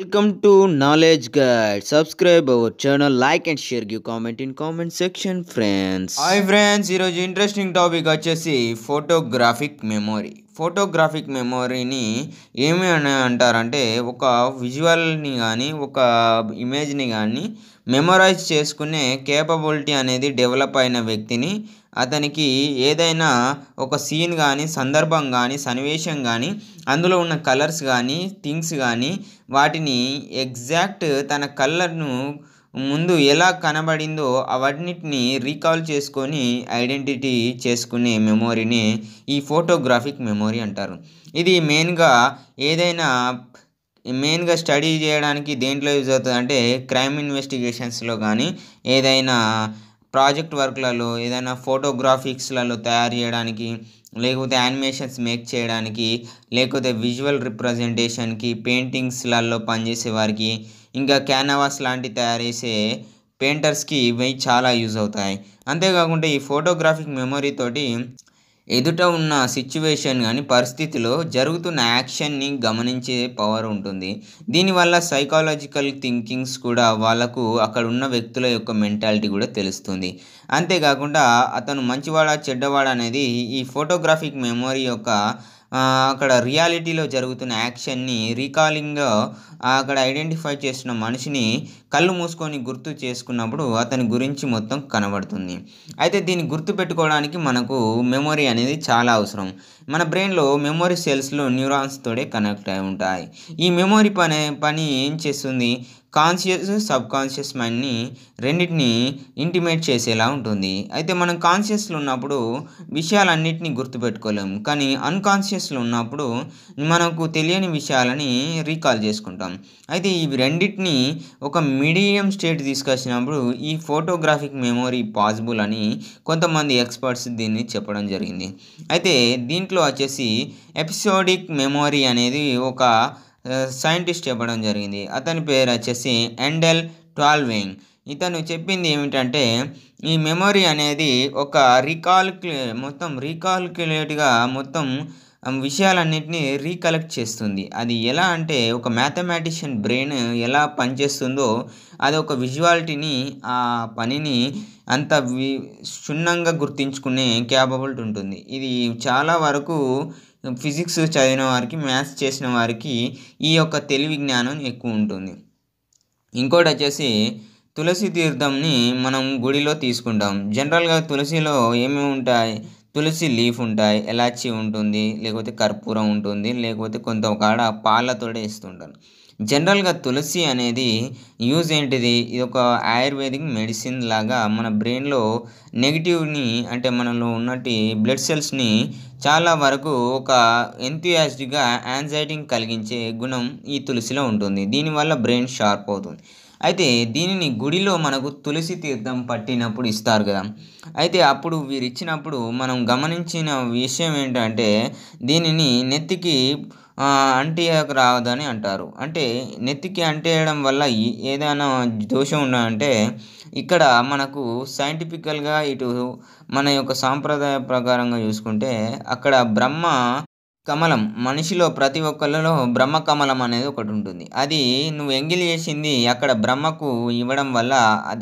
welcome to knowledge guide subscribe our channel like and share give comment in comment section friends hi friends ఈరోజు interesting topic వచ్చేసి photographic memory photographic మెమొరీని ఏమి అని అంటారంటే ఒక విజువల్ని కానీ ఒక ఇమేజ్ని కానీ మెమొరైజ్ చేసుకునే కేపబిలిటీ అనేది డెవలప్ అయిన వ్యక్తిని అతనికి ఏదైనా ఒక సీన్ కానీ సందర్భం కానీ సన్నివేశం కానీ అందులో ఉన్న కలర్స్ కానీ థింగ్స్ కానీ వాటిని ఎగ్జాక్ట్ తన కలర్ను ముందు ఎలా కనబడిందో అవన్నిటిని రీకాల్ చేసుకొని ఐడెంటిటీ చేసుకునే మెమోరీని ఈ ఫోటోగ్రాఫిక్ మెమోరీ అంటారు ఇది మెయిన్గా ఏదైనా మెయిన్గా స్టడీ చేయడానికి దేంట్లో యూజ్ అవుతుంది అంటే క్రైమ్ ఇన్వెస్టిగేషన్స్లో కానీ ఏదైనా ప్రాజెక్ట్ వర్క్లలో ఏదైనా ఫోటోగ్రాఫిక్స్లలో తయారు చేయడానికి లేకపోతే యానిమేషన్స్ మేక్ చేయడానికి లేకపోతే విజువల్ రిప్రజెంటేషన్కి పెయింటింగ్స్లలో పనిచేసే వారికి ఇంకా క్యానవాస్ లాంటి తయారు చేసే పెయింటర్స్కి ఇవి చాలా యూజ్ అవుతాయి అంతేకాకుండా ఈ ఫోటోగ్రాఫిక్ మెమొరీ తోటి ఎదుట ఉన్న సిచ్యువేషన్ కానీ పరిస్థితిలో జరుగుతున్న యాక్షన్ని గమనించే పవర్ ఉంటుంది దీనివల్ల సైకాలజికల్ థింకింగ్స్ కూడా వాళ్ళకు అక్కడ ఉన్న వ్యక్తుల యొక్క మెంటాలిటీ కూడా తెలుస్తుంది అంతేకాకుండా అతను మంచివాడా చెడ్డవాడా అనేది ఈ ఫోటోగ్రాఫిక్ మెమొరీ యొక్క అక్కడ రియాలిటీలో జరుగుతున్న యాక్షన్ని రీకాలింగ్ అక్కడ ఐడెంటిఫై చేసిన మనిషిని కళ్ళు మూసుకొని గుర్తు చేసుకున్నప్పుడు అతని గురించి మొత్తం కనబడుతుంది అయితే దీన్ని గుర్తు పెట్టుకోవడానికి మనకు మెమొరీ అనేది చాలా అవసరం మన బ్రెయిన్లో మెమొరీ సెల్స్లో తోడే కనెక్ట్ అయి ఉంటాయి ఈ మెమొరీ పని పని ఏం చేస్తుంది కాన్షియస్ సబ్ కాన్షియస్ మైండ్ని రెండింటిని ఇంటిమేట్ చేసేలా ఉంటుంది అయితే మనం కాన్షియస్లో ఉన్నప్పుడు విషయాలన్నింటినీ గుర్తుపెట్టుకోలేము కానీ అన్కాన్షియస్లో ఉన్నప్పుడు మనకు తెలియని విషయాలని రీకాల్ చేసుకుంటాం అయితే ఇవి రెండింటినీ ఒక మీడియం స్టేట్ తీసుకొచ్చినప్పుడు ఈ ఫోటోగ్రాఫిక్ మెమొరీ పాసిబుల్ అని కొంతమంది ఎక్స్పర్ట్స్ దీన్ని చెప్పడం జరిగింది అయితే దీంట్లో వచ్చేసి ఎపిసోడిక్ మెమొరీ అనేది ఒక సైంటిస్ట్ చెప్పడం జరిగింది అతని పేరు వచ్చేసి ఎండెల్ ట్వాల్వింగ్ ఇతను చెప్పింది ఏమిటంటే ఈ మెమొరీ అనేది ఒక రీకాల్క్యు మొత్తం రీకాల్క్యులేట్గా మొత్తం విషయాలన్నింటినీ రీకలెక్ట్ చేస్తుంది అది ఎలా అంటే ఒక మ్యాథమెటిషియన్ బ్రెయిన్ ఎలా పనిచేస్తుందో అది ఒక విజువాలిటీని ఆ పనిని అంత వి క్షుణ్ణంగా గుర్తించుకునే క్యాపబిలిటీ ఉంటుంది ఇది చాలా వరకు ఫిజిక్స్ చదివిన వారికి మ్యాథ్స్ చేసిన వారికి ఈ యొక్క తెలివి జ్ఞానం ఎక్కువ ఉంటుంది ఇంకోటి వచ్చేసి తులసి తీర్థంని మనం గుడిలో తీసుకుంటాం జనరల్గా తులసిలో ఏమేమి ఉంటాయి తులసి లీఫ్ ఉంటాయి ఎలాచి ఉంటుంది లేకపోతే కర్పూరం ఉంటుంది లేకపోతే కొంత కాడ పాలతోడే ఇస్తుంటారు జనరల్గా తులసి అనేది యూజ్ ఏంటిది ఇది ఒక ఆయుర్వేదిక్ మెడిసిన్ లాగా మన బ్రెయిన్లో నెగిటివ్ని అంటే మనలో ఉన్నట్టు బ్లడ్ సెల్స్ని చాలా వరకు ఒక ఎంతూయాస్టిక్గా యాంగ్జైటీని కలిగించే గుణం ఈ తులసిలో ఉంటుంది దీనివల్ల బ్రెయిన్ షార్ప్ అవుతుంది అయితే దీనిని గుడిలో మనకు తులసి తీర్థం పట్టినప్పుడు ఇస్తారు కదా అయితే అప్పుడు వీరు ఇచ్చినప్పుడు మనం గమనించిన విషయం ఏంటంటే దీనిని నెత్తికి అంటియక రావదని అంటారు అంటే నెత్తికి అంటేయడం వల్ల ఏదైనా దోషం ఉన్నదంటే ఇక్కడ మనకు సైంటిఫికల్గా ఇటు మన యొక్క సాంప్రదాయ ప్రకారంగా చూసుకుంటే అక్కడ బ్రహ్మ కమలం మనిషిలో ప్రతి ఒక్కళ్ళలో బ్రహ్మ కమలం అనేది ఒకటి ఉంటుంది అది నువ్వు ఎంగిల్ చేసింది అక్కడ బ్రహ్మకు ఇవ్వడం వల్ల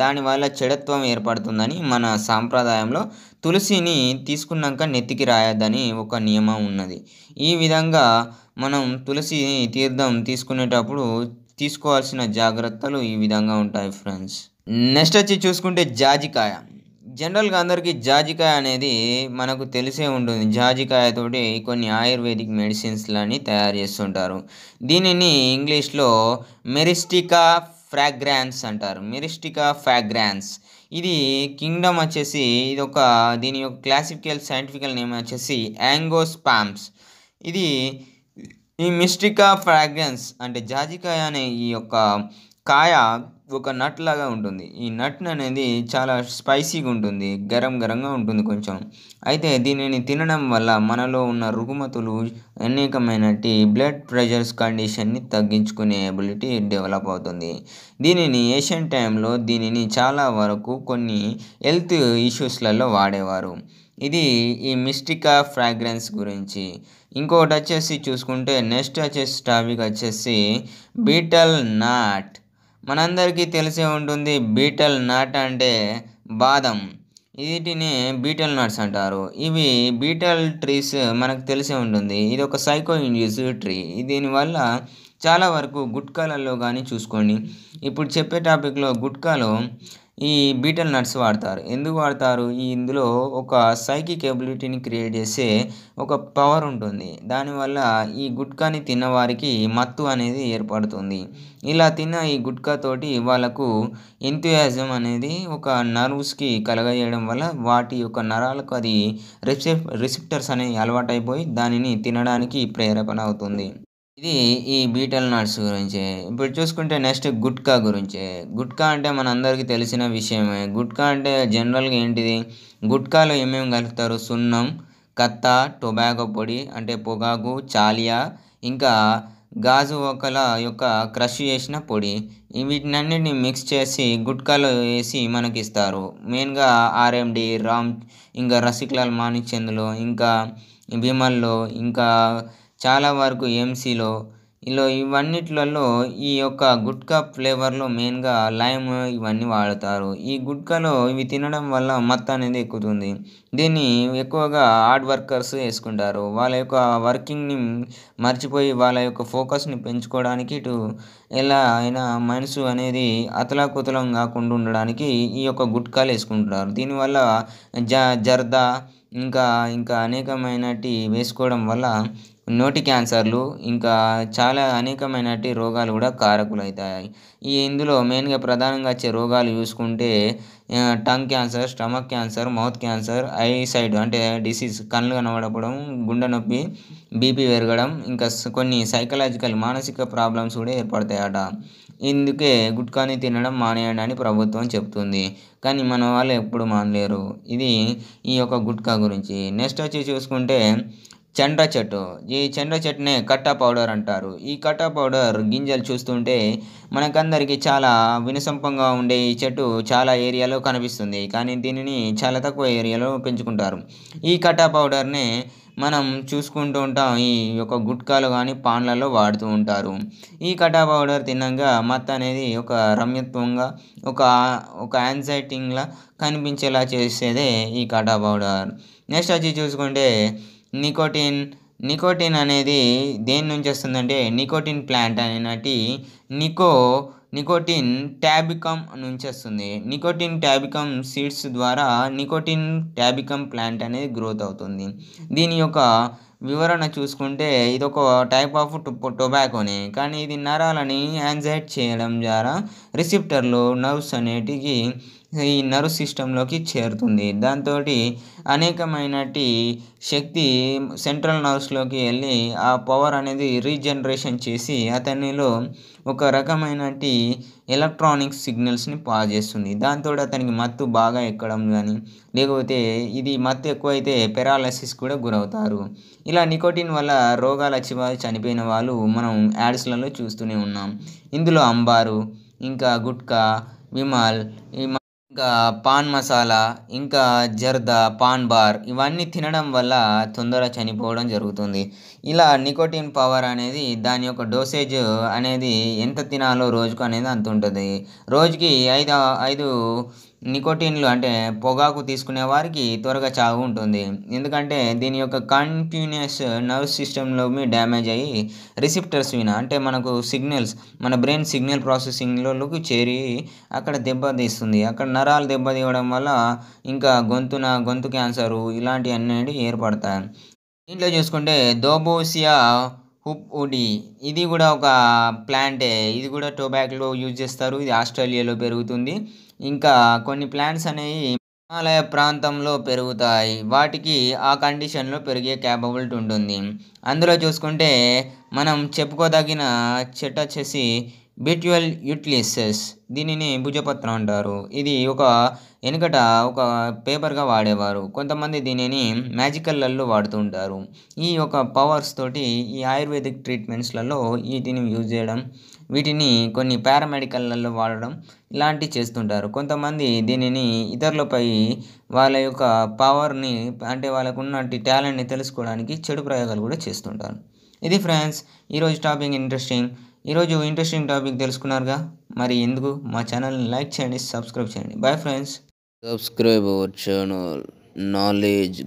దానివల్ల చెడత్వం ఏర్పడుతుందని మన సాంప్రదాయంలో తులసిని తీసుకున్నాక నెత్తికి రాయద్దని ఒక నియమం ఉన్నది ఈ విధంగా మనం తులసి తీర్థం తీసుకునేటప్పుడు తీసుకోవాల్సిన జాగ్రత్తలు ఈ విధంగా ఉంటాయి ఫ్రెండ్స్ నెక్స్ట్ వచ్చి చూసుకుంటే జాజికాయ జనరల్గా అందరికీ జాజికాయ అనేది మనకు తెలిసే ఉంటుంది జాజికాయతోటి కొన్ని ఆయుర్వేదిక్ మెడిసిన్స్లని తయారు చేస్తుంటారు దీనిని ఇంగ్లీష్లో మెరిస్టికా ఫ్రాగ్రాన్స్ అంటారు మెరిస్టికా ఫ్రాగ్రాన్స్ ఇది కింగ్డమ్ వచ్చేసి ఇది ఒక దీని యొక్క క్లాసిఫికల్ సైంటిఫికల్ నేమ్ వచ్చేసి యాంగోస్పామ్స్ ఇది ఈ మిస్టికా ఫ్రాగ్రెన్స్ అంటే జాజికాయ అనే ఈ యొక్క కాయ ఒక నట్ లాగా ఉంటుంది ఈ నట్ అనేది చాలా స్పైసీగా ఉంటుంది గరం గరంగా ఉంటుంది కొంచెం అయితే దీనిని తినడం వల్ల మనలో ఉన్న రుగుమతులు అనేకమైనటి బ్లడ్ ప్రెషర్స్ కండిషన్ని తగ్గించుకునే ఎబిలిటీ డెవలప్ అవుతుంది దీనిని ఏషియన్ టైంలో దీనిని చాలా వరకు కొన్ని హెల్త్ ఇష్యూస్లలో వాడేవారు ఇది ఈ మిస్టికా ఫ్రాగ్రెన్స్ గురించి ఇంకొకటి వచ్చేసి చూసుకుంటే నెక్స్ట్ వచ్చేసి టాపిక్ వచ్చేసి బీటల్ నాట్ మనందరికీ తెలిసే ఉంటుంది బీటల్ నాట్ అంటే బాదం వీటిని బీటల్ నట్స్ అంటారు ఇవి బీటల్ ట్రీస్ మనకు తెలిసే ఉంటుంది ఇది ఒక సైకో ఇండ్యూస్ ట్రీ దీనివల్ల చాలా వరకు గుట్కాలలో కానీ చూసుకోండి ఇప్పుడు చెప్పే టాపిక్లో గుట్కాలో ఈ బీటల్ నట్స్ వాడతారు ఎందుకు వాడతారు ఈ ఇందులో ఒక సైకిక్ ఎబిలిటీని క్రియేట్ చేసే ఒక పవర్ ఉంటుంది దానివల్ల ఈ గుట్కాని తిన్నవారికి మత్తు అనేది ఏర్పడుతుంది ఇలా తిన్న ఈ గుట్కాతోటి వాళ్ళకు ఎంతయాజం అనేది ఒక నర్వ్స్కి కలగజేయడం వల్ల వాటి యొక్క నరాలకు అది రిసెప్ రిసిప్టర్స్ అనేవి అలవాటైపోయి దానిని తినడానికి ప్రేరేపణ అవుతుంది ఇది ఈ బీటల్ నట్స్ గురించి ఇప్పుడు చూసుకుంటే నెక్స్ట్ గుట్కా గురించి గుట్కా అంటే మన అందరికీ తెలిసిన విషయమే గుట్కా అంటే జనరల్గా ఏంటిది గుట్కాలో ఏమేమి కలుపుతారు సున్నం కత్త టొబాకో పొడి అంటే పొగాకు చాలియా ఇంకా గాజు ఒకల యొక్క క్రష్ చేసిన పొడి వీటినన్నిటిని మిక్స్ చేసి గుట్కాలో వేసి మనకి ఇస్తారు మెయిన్గా ఆర్ఎండి రామ్ ఇంకా రసిక్లాల్ మాణిక్చందులో ఇంకా భీమల్లో ఇంకా చాలా వరకు ఎంసీలో ఇలా ఇవన్నిట్లలో ఈ యొక్క గుట్కా ఫ్లేవర్లో మెయిన్గా లైమ్ ఇవన్నీ వాడతారు ఈ గుట్కాలో ఇవి తినడం వల్ల మత్త అనేది ఎక్కుతుంది దీన్ని ఎక్కువగా హార్డ్ వర్కర్స్ వేసుకుంటారు వాళ్ళ యొక్క వర్కింగ్ని మర్చిపోయి వాళ్ళ యొక్క ఫోకస్ని పెంచుకోవడానికి ఇటు ఎలా అయినా మనసు అనేది అతలాకుతలం కాకుండా ఉండడానికి ఈ యొక్క గుట్కాలు వేసుకుంటారు దీనివల్ల జ జర్దా ఇంకా ఇంకా అనేకమైనటి వేసుకోవడం వల్ల నోటి క్యాన్సర్లు ఇంకా చాలా అనేకమైనటి రోగాలు కూడా కారకులు అవుతాయి ఈ ఇందులో మెయిన్గా ప్రధానంగా వచ్చే రోగాలు చూసుకుంటే tongue cancer stomach cancer mouth cancer eyesight అంటే డిసీజ్ కళ్ళు కనబడపడం గుండె నొప్పి బీపీ పెరగడం ఇంకా కొన్ని సైకలాజికల్ మానసిక ప్రాబ్లమ్స్ కూడా ఏర్పడతాయట ఇందుకే గుట్కాని తినడం మానేయండి అని ప్రభుత్వం చెప్తుంది కానీ మన వాళ్ళు ఎప్పుడు మానలేరు ఇది ఈ యొక్క గుట్కా గురించి నెక్స్ట్ వచ్చి చూసుకుంటే చెండ్ర చెట్టు ఈ చెండ్ర చెట్టునే కట్టా పౌడర్ అంటారు ఈ కట్టా పౌడర్ గింజలు చూస్తుంటే మనకందరికీ చాలా వినసొంపంగా ఉండే ఈ చెట్టు చాలా ఏరియాలో కనిపిస్తుంది కానీ దీనిని చాలా తక్కువ ఏరియాలో పెంచుకుంటారు ఈ కట్టా పౌడర్నే మనం చూసుకుంటూ ఉంటాం ఈ యొక్క గుట్కాలు కానీ పాన్లలో వాడుతూ ఉంటారు ఈ కటా పౌడర్ తిన్నాక మత్ అనేది ఒక రమ్యత్వంగా ఒక ఒక యాన్సైటింగ్లా కనిపించేలా చేసేదే ఈ కటా పౌడర్ నెక్స్ట్ వచ్చి చూసుకుంటే నికోటిన్ నికోటిన్ అనేది దేని నుంచి వస్తుందంటే నికోటిన్ ప్లాంట్ అనేటి నికో నికోటిన్ ట్యాబికమ్ నుంచి వస్తుంది నికోటిన్ ట్యాబికమ్ సీడ్స్ ద్వారా నికోటిన్ ట్యాబికమ్ ప్లాంట్ అనేది గ్రోత్ అవుతుంది దీని యొక్క వివరణ చూసుకుంటే ఇది ఒక టైప్ ఆఫ్ టొబాకోనే కానీ ఇది నరాలని యాంజైట్ చేయడం ద్వారా రిసిప్టర్లు నర్వ్స్ అనేటికి ఈ నర్వ్ సిస్టంలోకి చేరుతుంది దాంతో అనేకమైనటి శక్తి సెంట్రల్ నర్వ్స్లోకి వెళ్ళి ఆ పవర్ అనేది రీజనరేషన్ చేసి అతనిలో ఒక రకమైనటి ఎలక్ట్రానిక్ సిగ్నల్స్ని పాస్ చేస్తుంది దాంతో అతనికి మత్తు బాగా ఎక్కడం కానీ లేకపోతే ఇది మత్తు ఎక్కువైతే పెరాలసిస్ కూడా గురవుతారు ఇలా నికోటిన్ వల్ల రోగాలు వచ్చి చనిపోయిన వాళ్ళు మనం యాడ్స్లలో చూస్తూనే ఉన్నాం ఇందులో అంబారు ఇంకా గుట్కా విమాల్ ఇంకా పాన్ మసాలా ఇంకా జర్దా పాన్ బార్ ఇవన్నీ తినడం వల్ల తొందరగా చనిపోవడం జరుగుతుంది ఇలా నికోటిన్ పవర్ అనేది దాని యొక్క డోసేజ్ అనేది ఎంత తినాలో రోజుకు అనేది అంత ఉంటుంది రోజుకి ఐదు ఐదు నికోటిన్లు అంటే పొగాకు తీసుకునే వారికి త్వరగా చావు ఉంటుంది ఎందుకంటే దీని యొక్క కంటిన్యూస్ నర్వ్ సిస్టంలోమి డ్యామేజ్ అయ్యి రిసిప్టర్స్ విన అంటే మనకు సిగ్నల్స్ మన బ్రెయిన్ సిగ్నల్ ప్రాసెసింగ్లోకి చేరి అక్కడ దెబ్బతీస్తుంది అక్కడ నరాలు దెబ్బతీయడం వల్ల ఇంకా గొంతున గొంతు క్యాన్సరు ఇలాంటివి అనేవి ఏర్పడతాయి దీంట్లో చూసుకుంటే దోబోసియా హుప్ ఉడి ఇది కూడా ఒక ప్లాంటే ఇది కూడా టొబాకోలో యూజ్ చేస్తారు ఇది ఆస్ట్రేలియాలో పెరుగుతుంది ఇంకా కొన్ని ప్లాంట్స్ అనేవి హిమాలయ ప్రాంతంలో పెరుగుతాయి వాటికి ఆ కండిషన్లో పెరిగే క్యాపబిలిటీ ఉంటుంది అందులో చూసుకుంటే మనం చెప్పుకోదగిన చెట్టు వచ్చేసి బిట్యువల్ యూటిలిసెస్ దీనిని భుజపత్రం అంటారు ఇది ఒక వెనుకట ఒక పేపర్గా వాడేవారు కొంతమంది దీనిని మ్యాజికల్లల్లో వాడుతుంటారు ఈ యొక్క పవర్స్ తోటి ఈ ఆయుర్వేదిక్ ట్రీట్మెంట్స్లలో దీన్ని యూజ్ చేయడం వీటిని కొన్ని పారామెడికల్లలో వాడడం ఇలాంటివి చేస్తుంటారు కొంతమంది దీనిని ఇతరులపై వాళ్ళ యొక్క పవర్ని అంటే వాళ్ళకున్నటి టాలెంట్ని తెలుసుకోవడానికి చెడు ప్రయోగాలు కూడా చేస్తుంటారు ఇది ఫ్రెండ్స్ ఈరోజు టాపిక్ ఇంట్రెస్టింగ్ ఈరోజు ఇంట్రెస్టింగ్ టాపిక్ తెలుసుకున్నారుగా మరి ఎందుకు మా ఛానల్ని లైక్ చేయండి సబ్స్క్రైబ్ చేయండి bye friends subscribe our channel knowledge